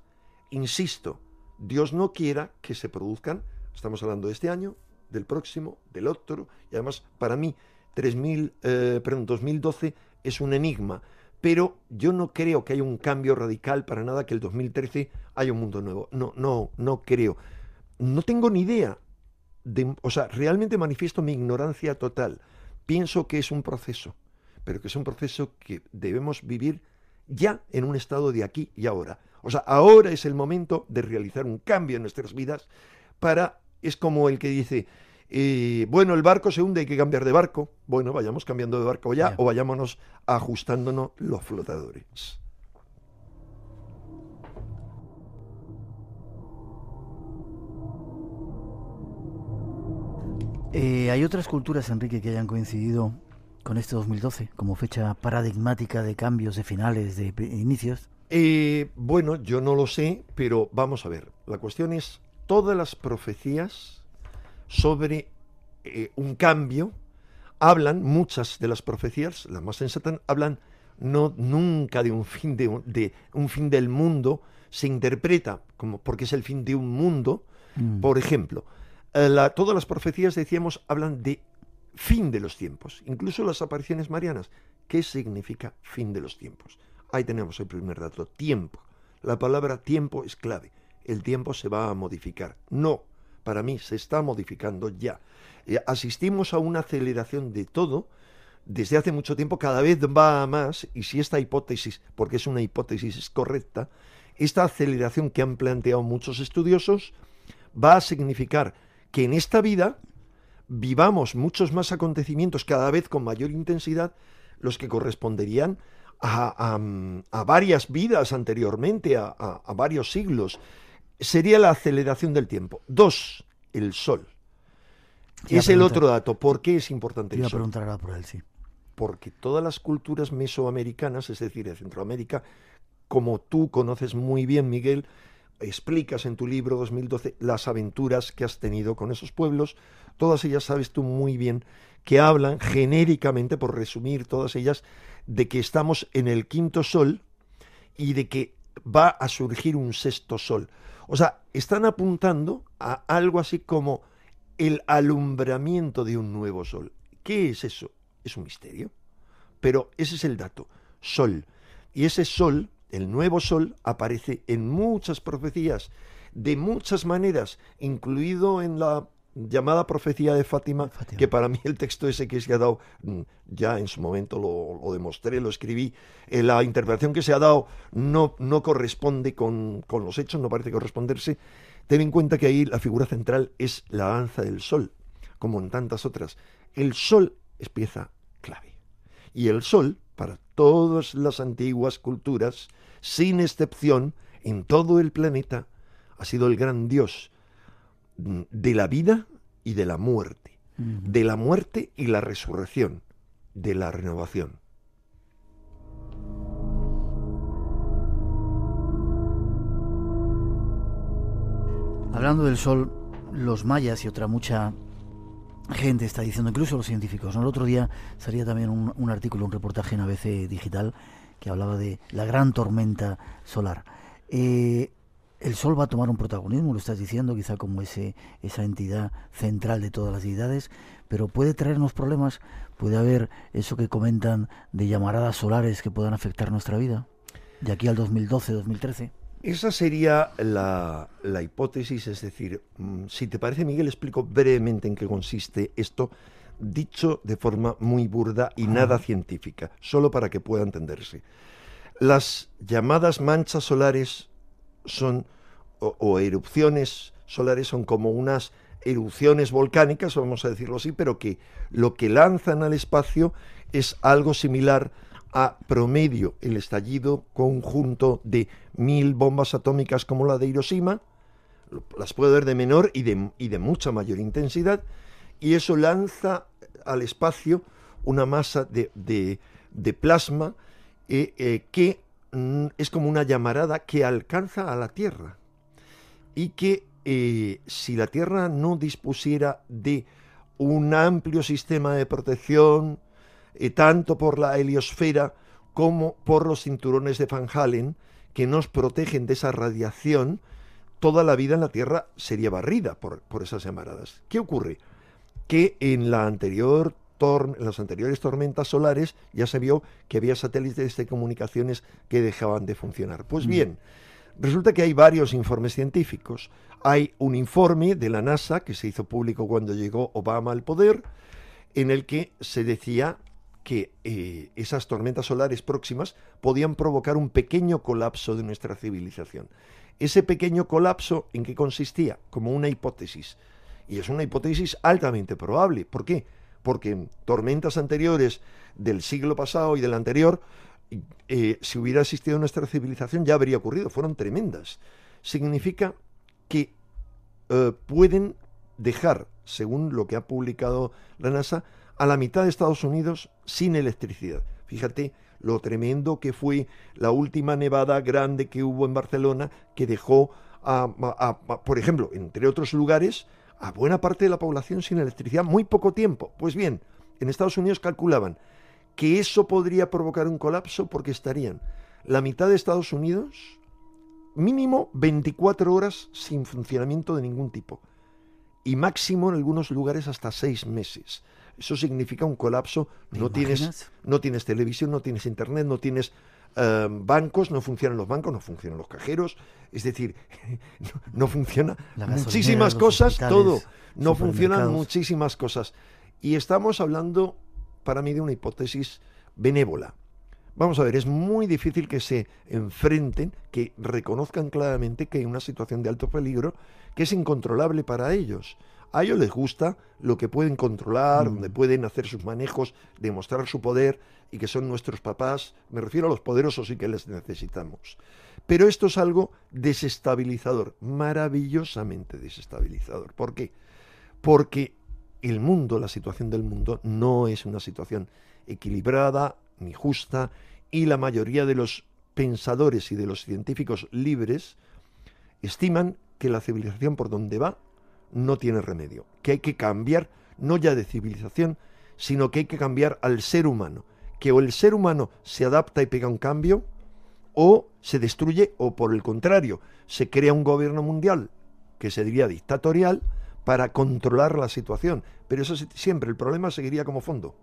Insisto, Dios no quiera que se produzcan Estamos hablando de este año, del próximo, del otro, y además para mí 2012 eh, es un enigma, pero yo no creo que haya un cambio radical para nada que el 2013 haya un mundo nuevo. No, no, no creo. No tengo ni idea. De, o sea, realmente manifiesto mi ignorancia total. Pienso que es un proceso, pero que es un proceso que debemos vivir ya en un estado de aquí y ahora. O sea, ahora es el momento de realizar un cambio en nuestras vidas para es como el que dice, eh, bueno, el barco se hunde, hay que cambiar de barco. Bueno, vayamos cambiando de barco ya o vayámonos ajustándonos los flotadores. Eh, ¿Hay otras culturas, Enrique, que hayan coincidido con este 2012 como fecha paradigmática de cambios, de finales, de inicios? Eh, bueno, yo no lo sé, pero vamos a ver. La cuestión es todas las profecías sobre eh, un cambio hablan, muchas de las profecías, las más sensatas, hablan no nunca de un fin de, un fin del mundo, se interpreta como porque es el fin de un mundo. Mm. Por ejemplo, eh, todas las profecías, decíamos, hablan de fin de los tiempos, incluso las apariciones marianas. ¿Qué significa fin de los tiempos? Ahí tenemos el primer dato, tiempo. La palabra tiempo es clave el tiempo se va a modificar. No, para mí se está modificando ya. Eh, asistimos a una aceleración de todo, desde hace mucho tiempo cada vez va a más y si esta hipótesis, porque es una hipótesis correcta, esta aceleración que han planteado muchos estudiosos va a significar que en esta vida vivamos muchos más acontecimientos cada vez con mayor intensidad, los que corresponderían a, varias vidas anteriormente, a, a varios siglos sería la aceleración del tiempo. Dos, el sol. Y es el otro dato. ¿Por qué es importante el sol? preguntar ahora por él, sí. Porque todas las culturas mesoamericanas, es decir, de Centroamérica, como tú conoces muy bien, Miguel, explicas en tu libro 2012 las aventuras que has tenido con esos pueblos, todas ellas sabes tú muy bien que hablan genéricamente, por resumir todas ellas, de que estamos en el quinto sol y de que va a surgir un sexto sol. O sea, están apuntando a algo así como el alumbramiento de un nuevo sol. ¿Qué es eso? Es un misterio. Pero ese es el dato, sol. Y ese sol, el nuevo sol, aparece en muchas profecías, de muchas maneras, incluido en la llamada Profecía de Fátima, que para mí el texto ese que se ha dado, mm, ya en su momento lo, demostré, lo escribí, eh, la interpretación que se ha dado no, no corresponde con, con, los hechos, no parece corresponderse. Ten en cuenta que ahí la figura central es la danza del sol, como en tantas otras. El sol es pieza clave. Y el sol, para todas las antiguas culturas, sin excepción, en todo el planeta, ha sido el gran dios de la vida y de la muerte, de la muerte y la resurrección, de la renovación. Hablando del sol, los mayas y otra mucha gente está diciendo, incluso los científicos. El otro día salía también un, artículo, un reportaje en ABC Digital que hablaba de la gran tormenta solar. Eh, el sol va a tomar un protagonismo, lo estás diciendo, quizá como ese, esa entidad central de todas las deidades, pero puede traernos problemas, puede haber eso que comentan de llamaradas solares que puedan afectar nuestra vida, de aquí al 2012, 2013. Esa sería la, hipótesis, es decir, mm, si te parece, Miguel, explico brevemente en qué consiste esto, dicho de forma muy burda y nada científica, solo para que pueda entenderse. Las llamadas manchas solares son o, erupciones solares son como unas erupciones volcánicas, vamos a decirlo así, pero que lo que lanzan al espacio es algo similar a promedio el estallido conjunto de mil bombas atómicas como la de Hiroshima, las puedo ver de menor y de, y de mucha mayor intensidad, y eso lanza al espacio una masa de, de, plasma eh, eh, que mm, es como una llamarada que alcanza a la Tierra y que eh, si la Tierra no dispusiera de un amplio sistema de protección, eh, tanto por la heliosfera como por los cinturones de Van Halen, que nos protegen de esa radiación, toda la vida en la Tierra sería barrida por, esas llamaradas. ¿Qué ocurre? Que en, la anterior las anteriores tormentas solares ya se vio que había satélites de comunicaciones que dejaban de funcionar. Pues mm. bien, Resulta que hay varios informes científicos. Hay un informe de la NASA que se hizo público cuando llegó Obama al poder, en el que se decía que eh, esas tormentas solares próximas podían provocar un pequeño colapso de nuestra civilización. Ese pequeño colapso, ¿en qué consistía? Como una hipótesis. Y es una hipótesis altamente probable. ¿Por qué? Porque en tormentas anteriores del siglo pasado y del anterior eh, si hubiera existido nuestra civilización ya habría ocurrido, fueron tremendas. Significa que eh, pueden dejar, según lo que ha publicado la NASA, a la mitad de Estados Unidos sin electricidad. Fíjate lo tremendo que fue la última nevada grande que hubo en Barcelona, que dejó, a, por ejemplo, entre otros lugares, a buena parte de la población sin electricidad muy poco tiempo. Pues bien, en Estados Unidos calculaban que eso podría provocar un colapso porque estarían la mitad de Estados Unidos mínimo 24 horas sin funcionamiento de ningún tipo y máximo en algunos lugares hasta seis meses. Eso significa un colapso. No tienes, no tienes televisión, no tienes internet, no tienes eh, bancos, no funcionan los bancos, no funcionan los cajeros, es decir, no, no funciona muchísimas cosas, todo, no funcionan muchísimas cosas. Y estamos hablando para mí de una hipótesis benévola. Vamos a ver, es muy difícil que se enfrenten, que reconozcan claramente que hay una situación de alto peligro que es incontrolable para ellos. A ellos les gusta lo que pueden controlar, donde mm. pueden hacer sus manejos, demostrar su poder y que son nuestros papás. Me refiero a los poderosos y que les necesitamos. Pero esto es algo desestabilizador, maravillosamente desestabilizador. ¿Por qué? Porque el mundo, la situación del mundo, no es una situación equilibrada ni justa y la mayoría de los pensadores y de los científicos libres estiman que la civilización por donde va no tiene remedio, que hay que cambiar no ya de civilización, sino que hay que cambiar al ser humano, que o el ser humano se adapta y pega un cambio, o se destruye, o por el contrario, se crea un gobierno mundial que se diría dictatorial, para controlar la situación. Pero eso siempre, el problema seguiría como fondo.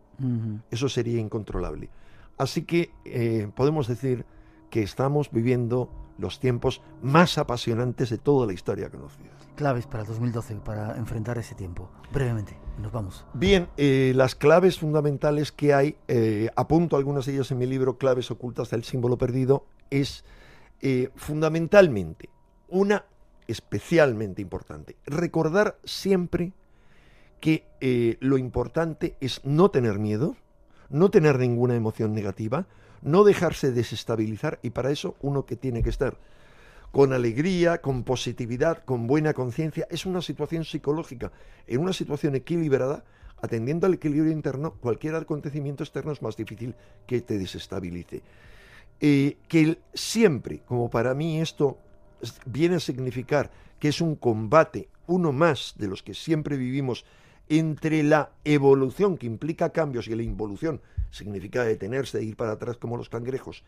Eso sería incontrolable. Así que eh, podemos decir que estamos viviendo los tiempos más apasionantes de toda la historia conocida. Claves para 2012, para enfrentar ese tiempo. Brevemente, nos vamos. Bien, eh, las claves fundamentales que hay, eh, apunto algunas de ellas en mi libro, Claves ocultas del símbolo perdido, es fundamentalmente una especialmente importante. Recordar siempre que eh, lo importante es no tener miedo, no tener ninguna emoción negativa, no dejarse desestabilizar y para eso uno que tiene que estar con alegría, con positividad, con buena conciencia, es una situación psicológica, en una situación equilibrada, atendiendo al equilibrio interno, cualquier acontecimiento externo es más difícil que te desestabilice. Eh, que siempre, como para mí esto viene a significar que es un combate, uno más de los que siempre vivimos, entre la evolución que implica cambios y la involución, significa detenerse, e ir para atrás como los cangrejos,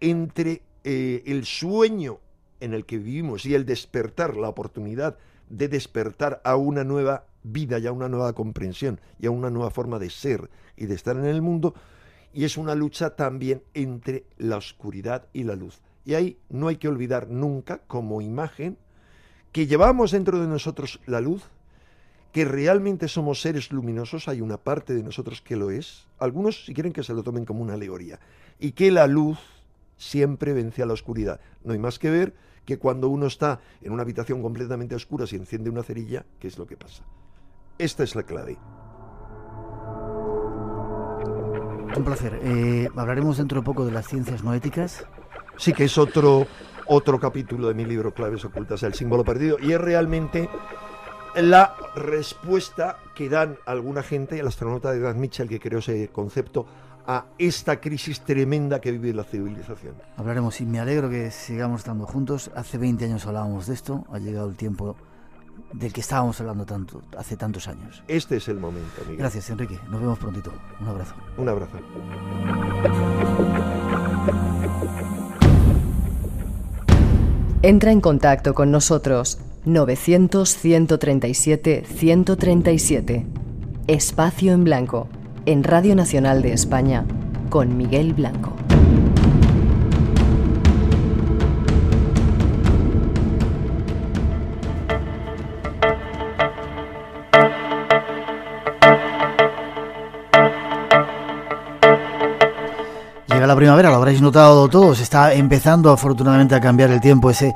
entre eh, el sueño en el que vivimos y el despertar, la oportunidad de despertar a una nueva vida y a una nueva comprensión y a una nueva forma de ser y de estar en el mundo, y es una lucha también entre la oscuridad y la luz. Y ahí no hay que olvidar nunca como imagen que llevamos dentro de nosotros la luz, que realmente somos seres luminosos, hay una parte de nosotros que lo es, algunos si quieren que se lo tomen como una alegoría, y que la luz siempre vence a la oscuridad. No hay más que ver que cuando uno está en una habitación completamente oscura, si enciende una cerilla, ¿qué es lo que pasa? Esta es la clave. Un placer. Eh, hablaremos dentro de poco de las ciencias no éticas sí que es otro, otro capítulo de mi libro Claves Ocultas, El símbolo perdido, y es realmente la respuesta que dan alguna gente, el astronauta de Dan Mitchell, que creó ese concepto, a esta crisis tremenda que vive la civilización. Hablaremos y me alegro que sigamos estando juntos. Hace 20 años hablábamos de esto, ha llegado el tiempo del que estábamos hablando tanto, hace tantos años. Este es el momento, Miguel. Gracias, Enrique. Nos vemos prontito. Un abrazo. Un abrazo. Entra en contacto con nosotros 900-137-137. Espacio en Blanco, en Radio Nacional de España, con Miguel Blanco. la primavera, lo habréis notado todos, está empezando afortunadamente a cambiar el tiempo, ese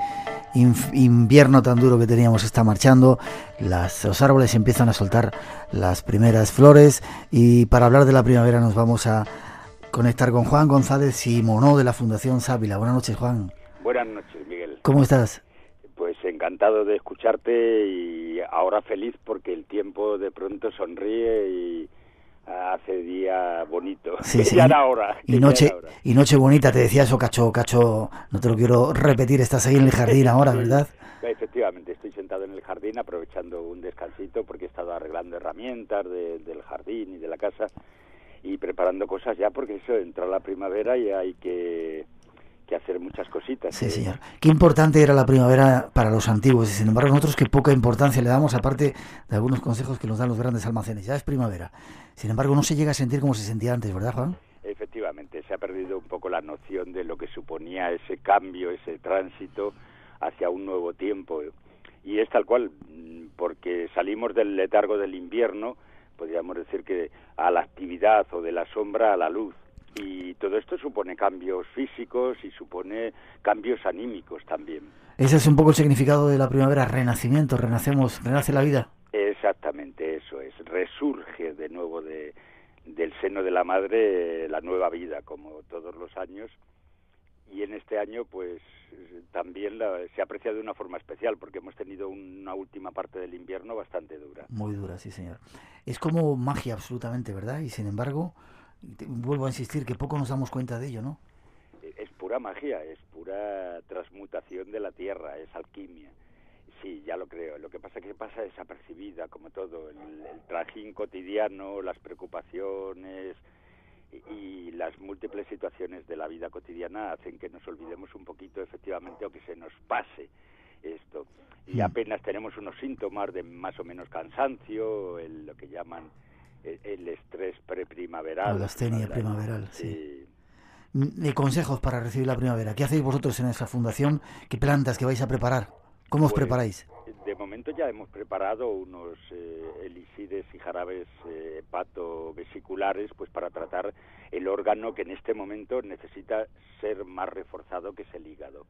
invierno tan duro que teníamos está marchando, las, los árboles empiezan a soltar las primeras flores y para hablar de la primavera nos vamos a conectar con Juan González y Monó de la Fundación Sávila. Buenas noches, Juan. Buenas noches, Miguel. ¿Cómo estás? Pues encantado de escucharte y ahora feliz porque el tiempo de pronto sonríe y hace día bonito. Y noche, y noche bonita, te decía eso, Cacho, Cacho, no te lo quiero repetir, estás ahí en el jardín ahora, ¿verdad? Efectivamente, estoy sentado en el jardín aprovechando un descansito porque he estado arreglando herramientas del jardín y de la casa y preparando cosas ya porque eso entra la primavera y hay que que hacer muchas cositas. Sí, eh. señor. Qué importante era la primavera para los antiguos y sin embargo nosotros qué poca importancia le damos, aparte de algunos consejos que nos dan los grandes almacenes. Ya es primavera. Sin embargo, no se llega a sentir como se sentía antes, ¿verdad, Juan? Efectivamente, se ha perdido un poco la noción de lo que suponía ese cambio, ese tránsito hacia un nuevo tiempo. Y es tal cual, porque salimos del letargo del invierno, podríamos decir que a la actividad o de la sombra a la luz y todo esto supone cambios físicos y supone cambios anímicos también. Ese es un poco el significado de la primavera, renacimiento, renacemos, renace la vida. Exactamente, eso es, resurge de nuevo de, del seno de la madre eh, la nueva vida, como todos los años. Y en este año, pues también se aprecia de una forma especial, porque hemos tenido una última parte del invierno bastante dura. Muy dura, sí, señor. Es como magia, absolutamente, ¿verdad? Y sin embargo, vuelvo a insistir que poco nos damos cuenta de ello, ¿no? Es pura magia, es pura transmutación de la tierra, es alquimia. Sí, ya lo creo. Lo que pasa es que pasa desapercibida, como todo. El, trajín cotidiano, las preocupaciones y, las múltiples situaciones de la vida cotidiana hacen que nos olvidemos un poquito, efectivamente, o que se nos pase esto. Y mm. apenas tenemos unos síntomas de más o menos cansancio, lo que llaman el, estrés preprimaveral. La estenia primaveral, sí. ...y mm, eh, consejos para recibir la primavera? ¿Qué hacéis vosotros en esa fundación? ¿Qué plantas que vais a preparar? ¿Cómo os pues, preparáis? De momento ya hemos preparado unos eh, y jarabes eh, pato vesiculares, pues para tratar el órgano que en este momento necesita ser más reforzado que es el hígado,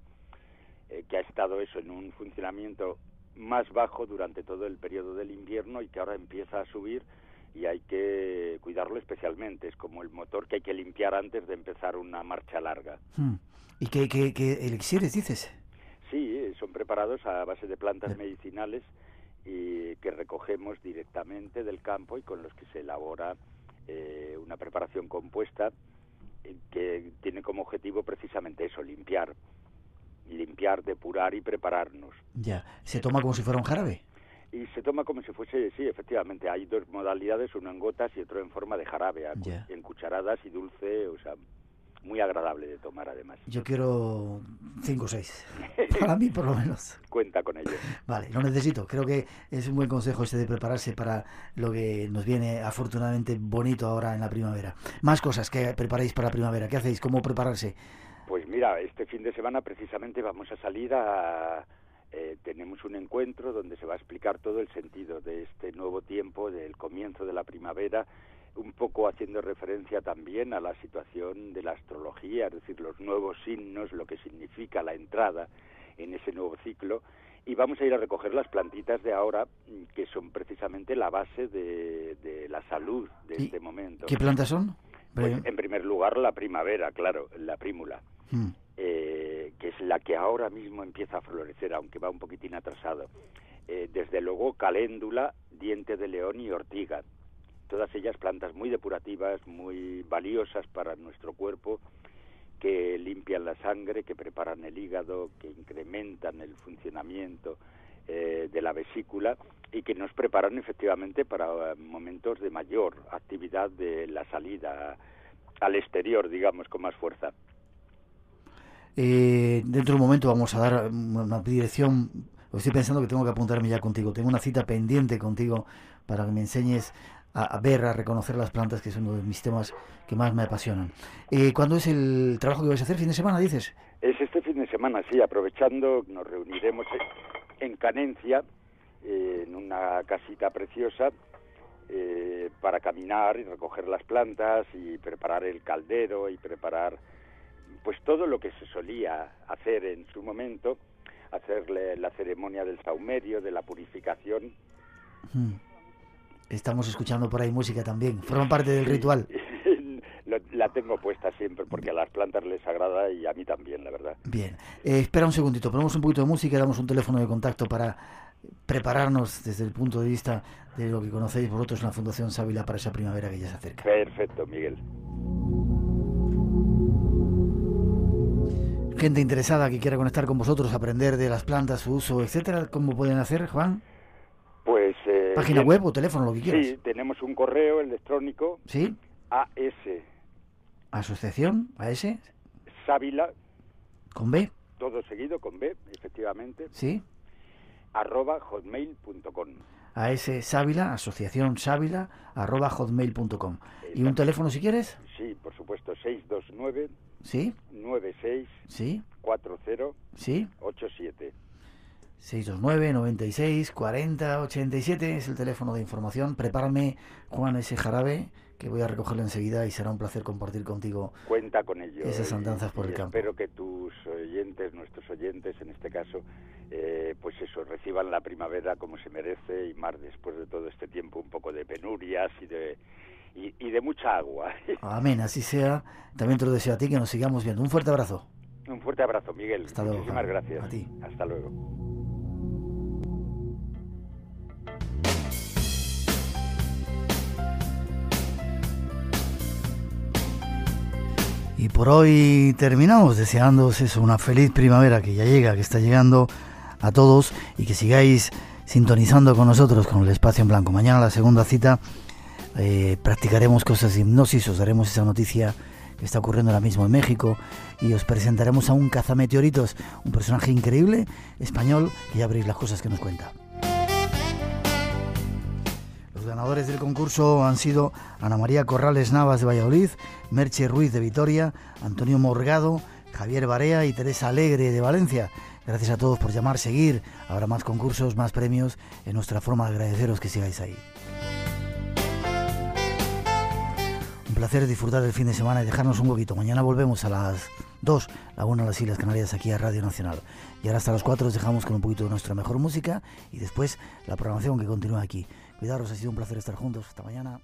eh, que ha estado eso en un funcionamiento más bajo durante todo el periodo del invierno y que ahora empieza a subir y hay que cuidarlo especialmente. Es como el motor que hay que limpiar antes de empezar una marcha larga. Hmm. ¿Y qué, qué, elixires dices? Sí, eh, son preparados a base de plantas medicinales y que recogemos directamente del campo y con los que se elabora eh, una preparación compuesta eh, que tiene como objetivo precisamente eso, limpiar, limpiar, depurar y prepararnos. Ya, ¿se toma como si fuera un jarabe? y se toma como si fuese, sí, efectivamente, hay dos modalidades, uno en gotas y otro en forma de jarabe, en cucharadas y dulce, o sea, muy agradable de tomar además. Yo quiero cinco o seis, para mí por lo menos. Cuenta con ello. Vale, lo necesito, creo que es un buen consejo este de prepararse para lo que nos viene afortunadamente bonito ahora en la primavera. Más cosas que preparáis para la primavera, ¿qué hacéis? ¿Cómo prepararse? Pues mira, este fin de semana precisamente vamos a salir a eh, tenemos un encuentro donde se va a explicar todo el sentido de este nuevo tiempo, del comienzo de la primavera, un poco haciendo referencia también a la situación de la astrología, es decir, los nuevos signos, lo que significa la entrada en ese nuevo ciclo. Y vamos a ir a recoger las plantitas de ahora, mm, que son precisamente la base de, la salud de este momento. ¿Qué plantas son? Pues, en primer lugar, la primavera, claro, la prímula. Mm. Eh, que es la que ahora mismo empieza a florecer, aunque va un poquitín atrasado. Eh, desde luego caléndula, diente de león y ortiga. Todas ellas plantas muy depurativas, muy valiosas para nuestro cuerpo, que limpian la sangre, que preparan el hígado, que incrementan el funcionamiento eh, de la vesícula y que nos preparan efectivamente para momentos de mayor actividad de la salida al exterior, digamos, con más fuerza. Eh, dentro de un momento vamos a dar mm, una dirección. Pues estoy pensando que tengo que apuntarme ya contigo. Tengo una cita pendiente contigo para que me enseñes a, ver, a reconocer las plantas, que son uno de mis temas que más me apasionan. Eh, ¿Cuándo es el trabajo que vais a hacer? ¿Fin de semana, dices? Es este fin de semana, sí. Aprovechando, nos reuniremos en Canencia, eh, en una casita preciosa, eh, para caminar y recoger las plantas y preparar el caldero y preparar pues todo lo que se solía hacer en su momento, hacerle la ceremonia del saumerio, de la purificación. Hmm. Estamos escuchando por ahí música también, forma parte del ritual. la tengo puesta siempre porque a las plantas les agrada y a mí también, la verdad. Bien, eh, espera un segundito, ponemos un poquito de música, damos un teléfono de contacto para prepararnos desde el punto de vista de lo que conocéis vosotros en la Fundación Sávila para esa primavera que ya se acerca. Perfecto, Miguel. gente interesada que quiera conectar con vosotros, aprender de las plantas, su uso, etcétera, ¿cómo pueden hacer, Juan? Pues. Eh, Página web o teléfono, lo que quieras. Sí, tenemos un correo electrónico. Sí. AS. Asociación, AS. Sávila. Con B. Todo seguido, con B, efectivamente. Sí. Arroba hotmail.com. AS Sávila, Asociación Sávila, arroba hotmail.com. ¿Y un teléfono si quieres? Sí, por supuesto, 629. ¿Sí? 96 ¿Sí? 40 ¿Sí? 87. 629 96 40 87 es el teléfono de información. Prepárame, Juan, ese jarabe que voy a recogerlo enseguida y será un placer compartir contigo. Cuenta con ello. Esas eh, andanzas por el campo. Espero que tus oyentes, nuestros oyentes en este caso, eh, pues eso, reciban la primavera como se merece y más después de todo este tiempo un poco de penurias y de y, de mucha agua. Amén, así sea. También te lo deseo a ti que nos sigamos viendo. Un fuerte abrazo. Un fuerte abrazo, Miguel. Hasta luego. Muchísimas gracias. A ti. Hasta luego. Y por hoy terminamos deseándoos eso, una feliz primavera que ya llega, que está llegando a todos y que sigáis sintonizando con nosotros con el espacio en blanco. Mañana la segunda cita eh, practicaremos cosas de hipnosis, os daremos esa noticia que está ocurriendo ahora mismo en México y os presentaremos a un cazameteoritos, un personaje increíble español y ya las cosas que nos cuenta. Los ganadores del concurso han sido Ana María Corrales Navas de Valladolid, Merche Ruiz de Vitoria, Antonio Morgado, Javier Barea y Teresa Alegre de Valencia. Gracias a todos por llamar, seguir. Habrá más concursos, más premios. En nuestra forma de agradeceros que sigáis ahí. placer disfrutar del fin de semana y dejarnos un poquito. Mañana volvemos a las 2, la una de las Islas Canarias, aquí a Radio Nacional. Y ahora hasta las 4 os dejamos con un poquito de nuestra mejor música y después la programación que continúa aquí. Cuidaros, ha sido un placer estar juntos. Hasta mañana.